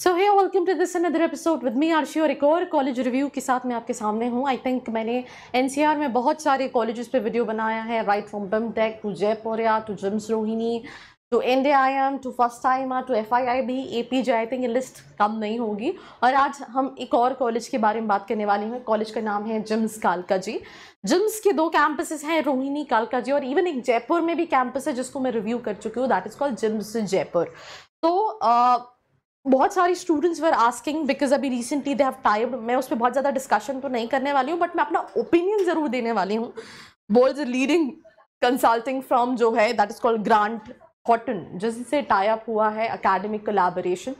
So hey welcome to this another episode with me Aarshi और एक और कॉलेज रिव्यू के साथ मैं आपके सामने हूँ आई थिंक मैंने एन में बहुत सारे कॉलेजेस पे वीडियो बनाया है राइट फ्रॉम बम टेक to Jaipuria to JIMS Rohini to N D I M to first time to F I I भी A P J I think ये लिस्ट कम नहीं होगी और आज हम एक और कॉलेज के बारे में बात करने वाले हैं कॉलेज का नाम है जिम्स कालका जी जिम्स के दो कैंपसेस हैं रोहिणी कालका जी और इवन एक जयपुर में भी कैंपस है जिसको मैं रिव्यू कर चुकी हूँ that is called JIMS Jaipur तो uh, बहुत सारी स्टूडेंट्स वर आस्किंग बिकॉज अभी रिसेंटली दे हैव टाइम मैं उस पर बहुत ज़्यादा डिस्कशन तो नहीं करने वाली हूँ बट मैं अपना ओपिनियन ज़रूर देने वाली हूँ बोल्ड लीडिंग कंसल्टिंग फ्रॉम जो है दैट इज़ कॉल्ड ग्रांट हॉटन जिससे टाइप हुआ है अकेडमिक कोलाबोरेशन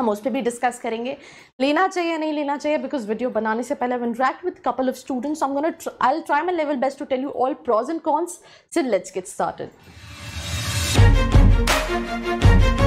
हम उस पर भी डिस्कस करेंगे लेना चाहिए या नहीं लेना चाहिए बिकॉज वीडियो बनाने से पहले interact with couple of students I gonna I try my level best to tell you all pros and cons sit let's get started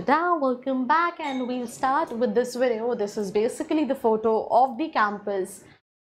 it down welcome back and we'll start with this video this is basically the photo of the campus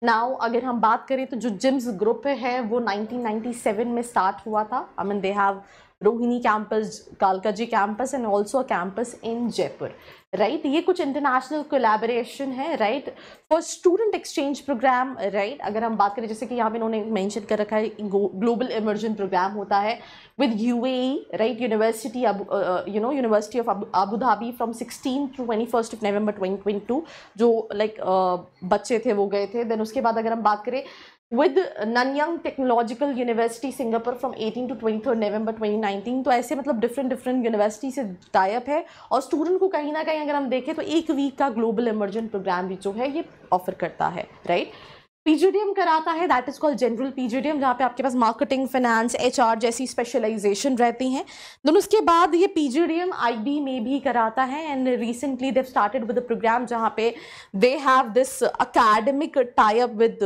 now अगर हम बात करें तो जो gyms group है वो 1997 में start हुआ था I mean they have Rohini campus Kalkaji campus and also campus in Jaipur right ये कुछ इंटरनेशनल कोलेबोरेशन है right for student exchange program right अगर हम बात करें जैसे कि यहाँ पे इन्होंने मेंशन कर रखा है ग्लोबल इमर्जन प्रोग्राम होता है with you right university you know university of Abu Dhabi from sixteen to twenty first of November twenty twenty two जो लाइक like, uh, बच्चे थे वो गए थे देन उसके बाद अगर हम बात करें with Nanyang Technological University Singapore from 18 to 23 November 2019 तो ऐसे मतलब डिफरेंट डिफरेंट यूनिवर्सिटी से टाइप है और स्टूडेंट को कहीं ना कहीं अगर हम देखें तो एक वीक का ग्लोबल इमरजेंट प्रोग्राम भी जो है ये ऑफर करता है राइट right? पीजीडीएम कराता है that is called general PGDM जहाँ पे आपके पास मार्केटिंग फाइनेंस एचआर जैसी स्पेशलाइजेशन रहती हैं देन उसके बाद ये पीजीडीएम आईबी में भी कराता है and recently they started with program जहाँ पे they have this academic type with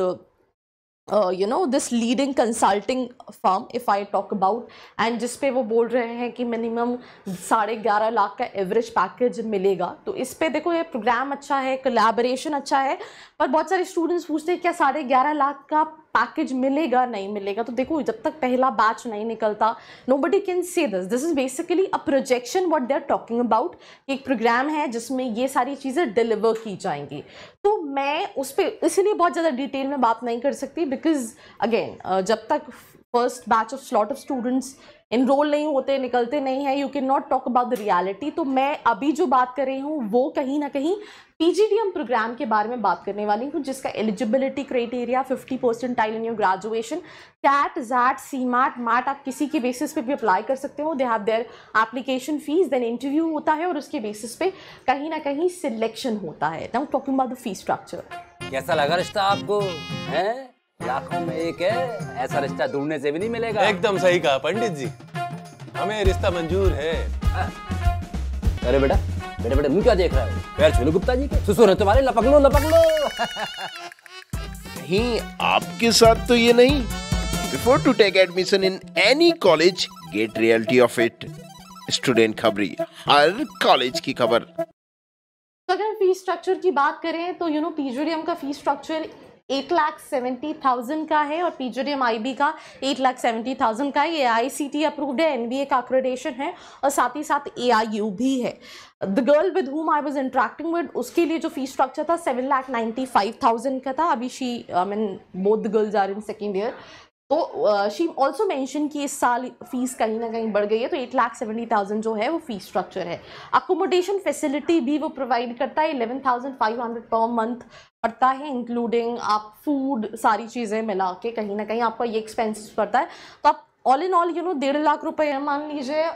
Uh, you know this leading consulting firm if I talk about and जिस पे वो बोल रहे हैं कि मिनिमम साढ़े ग्यारह लाख का एवरेज पैकेज मिलेगा तो इस पे देखो ये प्रोग्राम अच्छा है कोलेबरेशन अच्छा है पर बहुत सारे स्टूडेंट्स पूछते हैं क्या साढ़े ग्यारह लाख का पैकेज मिलेगा नहीं मिलेगा तो देखो जब तक पहला बैच नहीं निकलता nobody can say this this is basically a projection what they are talking about एक प्रोग्राम है जिसमें ये सारी चीज़ें डिलीवर की जाएंगी तो मैं उस पर इसलिए बहुत ज़्यादा डिटेल में बात नहीं कर सकती बिकॉज अगेन जब तक first batch of slot of students enroll नहीं होते निकलते नहीं हैं you can not talk about the reality तो मैं अभी जो बात कर रही हूँ वो कहीं ना कहीं पी प्रोग्राम के बारे में बात करने वाली हूँ जिसका eligibility criteria 50 percentile in your graduation CAT XAT CMAT MAT आप किसी के बेसिस पे भी अप्लाई कर सकते हो they have their application fees then interview होता है और उसके बेसिस पे कहीं ना कहीं सिलेक्शन होता है now talking about the fee structure कैसा लगा रिश्ता आपको है लाखों में एक है ऐसा रिश्ता ढूंढने से भी नहीं मिलेगा एकदम सही कहा पंडित जी हमें रिश्ता मंजूर है अरे बेटा बेटे बेटे मुंह क्या देख रहा है पैर छोलो गुप्ता जी के सुसुर है तुम्हारे लपक लो लपक लो नहीं आपके साथ तो ये नहीं before to take admission in any college get reality of it student खबरी हर कॉलेज की खबर अगर फीस स्ट्रक्चर की बात करें तो यू नो पीजीडीएम का fees structure eight lakh seventy thousand का है और आई आईबी का एट लाख सेवेंटी थाउजेंड का है ये आईसीटी अप्रूव्ड है एनबीए का अक्रेडेशन है और साथ ही साथ एआईयू भी है the girl with whom I was interacting with उसके लिए जो फीस स्ट्रक्चर था seven lakh ninety five thousand का था अभी she I mean both the girls are in second year तो शी ऑल्सो मैंशन कि इस साल फीस कहीं ना कहीं बढ़ गई है तो एट लाख सेवेंटी थाउजेंड जो है वो फीस स्ट्रक्चर है अकोमोडेशन फैसिलिटी भी वो प्रोवाइड करता है eleven thousand five hundred per month पड़ता है इंक्लूडिंग आप फूड सारी चीज़ें मिला के कहीं ना कहीं आपका ये एक्सपेंसिस पड़ता है तो आप all in all you know डेढ़ लाख रुपये मान लीजिए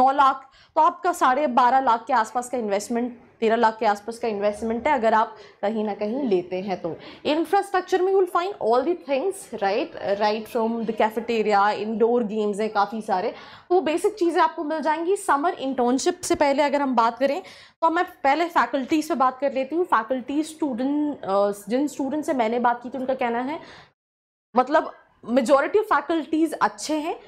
नौ लाख तो आपका साढ़े बारह लाख के आसपास का इन्वेस्टमेंट तेरह लाख के आसपास का इन्वेस्टमेंट है अगर आप कहीं ना कहीं लेते हैं तो इंफ्रास्ट्रक्चर में will find all the things right right from the cafeteria indoor games हैं काफ़ी सारे वो बेसिक चीज़ें आपको मिल जाएंगी समर इंटर्नशिप से पहले अगर हम बात करें तो मैं पहले फैकल्टीज़ पे बात कर लेती हूँ फैकल्टी स्टूडेंट uh, जिन स्टूडेंट से मैंने बात की थी उनका कहना है मतलब मेजोरिटी फैकल्टीज़ अच्छे हैं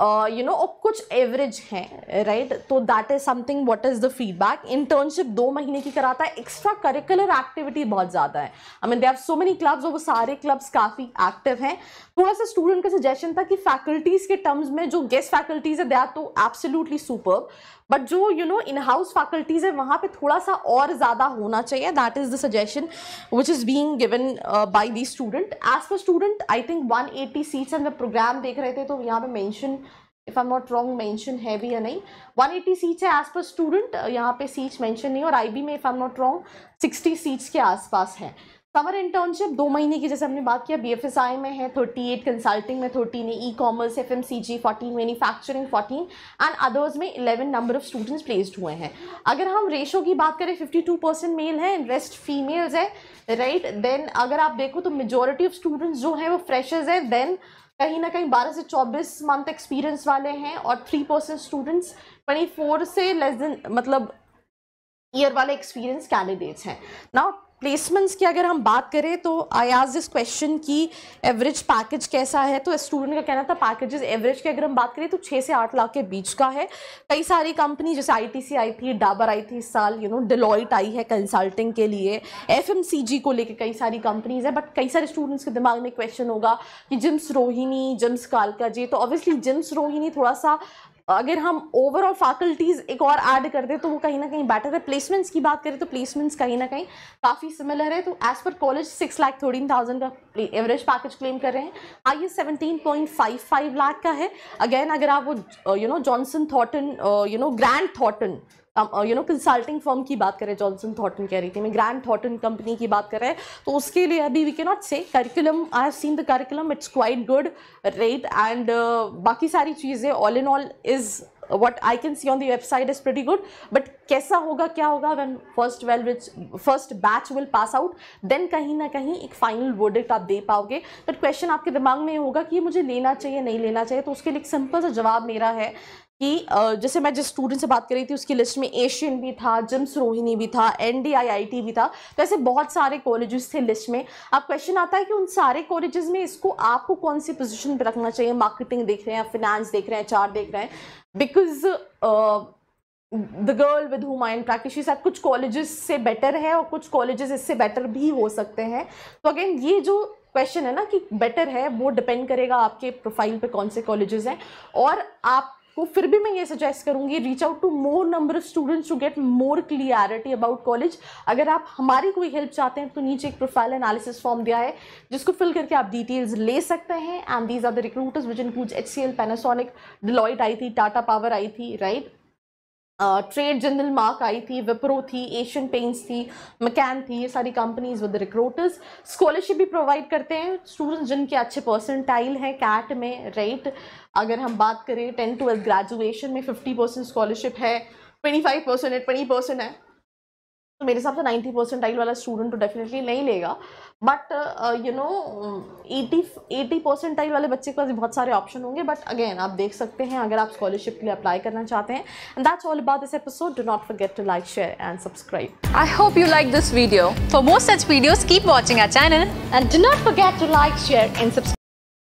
यू uh, नो और कुछ एवरेज हैं राइट तो that is something what is the feedback internship दो महीने की कराता है एक्स्ट्रा करिकुलर एक्टिविटी बहुत ज़्यादा है I mean they have so many clubs और वो सारे क्लब्स काफ़ी एक्टिव हैं थोड़ा सा स्टूडेंट का सजेशन था कि फैकल्टीज़ के टर्म्स में जो गेस्ट फैकल्टीज़ है दे आर तो एब्सोल्युटली सुपर बट जो you know in house faculties है वहाँ पे थोड़ा सा और ज़्यादा होना चाहिए that is the suggestion which is being given by the student as per student I think one eighty seats and program देख रहे थे तो यहाँ पे mention if I am not wrong mention है भी या नहीं एटी सीट्स है एज पर स्टूडेंट यहाँ पे सीट्स मैंशन नहीं और आई बी में if I am not wrong sixty seats के आसपास है समर इंटर्नशिप दो महीने की जैसे हमने बात किया बी एफ एस आई में है थर्टी एट कंसल्टिंग में thirteen e commerce F M C G fourteen manufacturing fourteen and others में eleven number of students placed हुए हैं अगर हम रेशो की बात करें फिफ्टी टू परसेंट मेल है रेस्ट फीमेल्स है राइट देन अगर आप देखो तो मेजोरिटी ऑफ स्टूडेंट्स जो हैं वो फ्रेशर्स हैं देन कहीं ना कहीं 12 से 24 मंथ एक्सपीरियंस वाले हैं और 3 परसेंट स्टूडेंट्स 24 से लेस देन मतलब ईयर वाले एक्सपीरियंस कैंडिडेट्स हैं नाउ प्लेसमेंट्स की अगर हम बात करें तो आई आज दिस क्वेश्चन की एवरेज पैकेज कैसा है तो स्टूडेंट का कहना था पैकेजेस एवरेज की अगर हम बात करें तो छः से आठ लाख के बीच का है कई सारी कंपनी जैसे आईटीसी आई थी डाबर आई थी इस साल यू नो डिलॉइट आई है कंसल्टिंग के लिए एफएमसीजी को लेकर कई सारी कंपनीज है बट कई सारे स्टूडेंट्स के दिमाग में क्वेश्चन होगा कि जिम्स रोहिणी जिम्स कालका जी तो ऑब्वियसली जिम्स रोहिणी थोड़ा सा अगर हम ओवरऑल फैकल्टीज़ एक और ऐड कर दें तो वो कहीं ना कहीं बेटर है प्लेसमेंट्स की बात करें तो प्लेसमेंट्स कहीं ना कहीं काफ़ी सिमिलर है तो as per college six lakh thirteen thousand का एवरेज पैकेज क्लेम कर रहे हैं I S seventeen point five five lakh का है अगेन अगर आप वो you know Johnson थॉटन you know grand थॉटन you know consulting firm की बात करें जॉनसन थॉटन कह रही थी मैं ग्रैंड थॉटन कंपनी की बात करें तो उसके लिए अभी we can not say curriculum I have seen the curriculum it's quite good rate and बाकी सारी चीज़ें all in all is what I can see on the website is pretty good but कैसा होगा क्या होगा when first well which first batch will pass out then कहीं ना कहीं एक फाइनल वर्डिक्ट आप दे पाओगे बट क्वेश्चन आपके दिमाग में होगा कि मुझे लेना चाहिए नहीं लेना चाहिए तो उसके लिए एक सिंपल सा जवाब मेरा है कि जैसे मैं जिस स्टूडेंट से बात कर रही थी उसकी लिस्ट में एशियन भी था जिम्स रोहिणी भी था एन भी था तो ऐसे बहुत सारे कॉलेजेस थे लिस्ट में अब क्वेश्चन आता है कि उन सारे कॉलेजेस में इसको आपको कौन सी पोजिशन पर रखना चाहिए मार्केटिंग देख रहे हैं फिनेंस देख रहे हैं चार देख रहे हैं because the girl with whom I and practice कुछ कॉलेजेस से बेटर है और कुछ कॉलेजेस इससे बेटर भी हो सकते हैं तो अगेन ये जो क्वेश्चन है ना कि बेटर है वो डिपेंड करेगा आपके प्रोफाइल पे कौन से कॉलेजेस हैं और आप को तो फिर भी मैं ये सजेस्ट करूँगी reach out to more number of students to get more clarity about college अगर आप हमारी कोई हेल्प चाहते हैं तो नीचे एक प्रोफाइल एनालिसिस फॉर्म दिया है जिसको फिल करके आप डिटेल्स ले सकते हैं and these are the recruiters which includes H C L Panasonic Deloitte आई थी टाटा पावर आई थी right right? Trade general mark आई थी विप्रो थी एशियन पेंट्स थी मकैन थी ये सारी कंपनीज विद रिक्रूटर्स स्कॉलरशिप भी प्रोवाइड करते हैं स्टूडेंट्स जिनके अच्छे परसेंटाइल हैं कैट में रेट अगर हम बात करें टेंथ ट्वेल्थ ग्रेजुएशन में फिफ्टी परसेंट स्कॉलरशिप है ट्वेंटी फाइव परसेंट है ट्वेंटी परसेंट है तो मेरे हिसाब से नाइन्टी परसेंट टाइल वाला स्टूडेंट तो डेफिनेटली नहीं लेगा but you know eighty eighty percentile वाले बच्चे के पास बहुत सारे ऑप्शन होंगे बट अगेन आप देख सकते हैं अगर आप स्कॉलरशिप के लिए अप्लाई करना चाहते हैं and that's all about this episode do not forget to like share and subscribe I hope you like this video for more such videos keep watching our channel and do not forget to like share and subscribe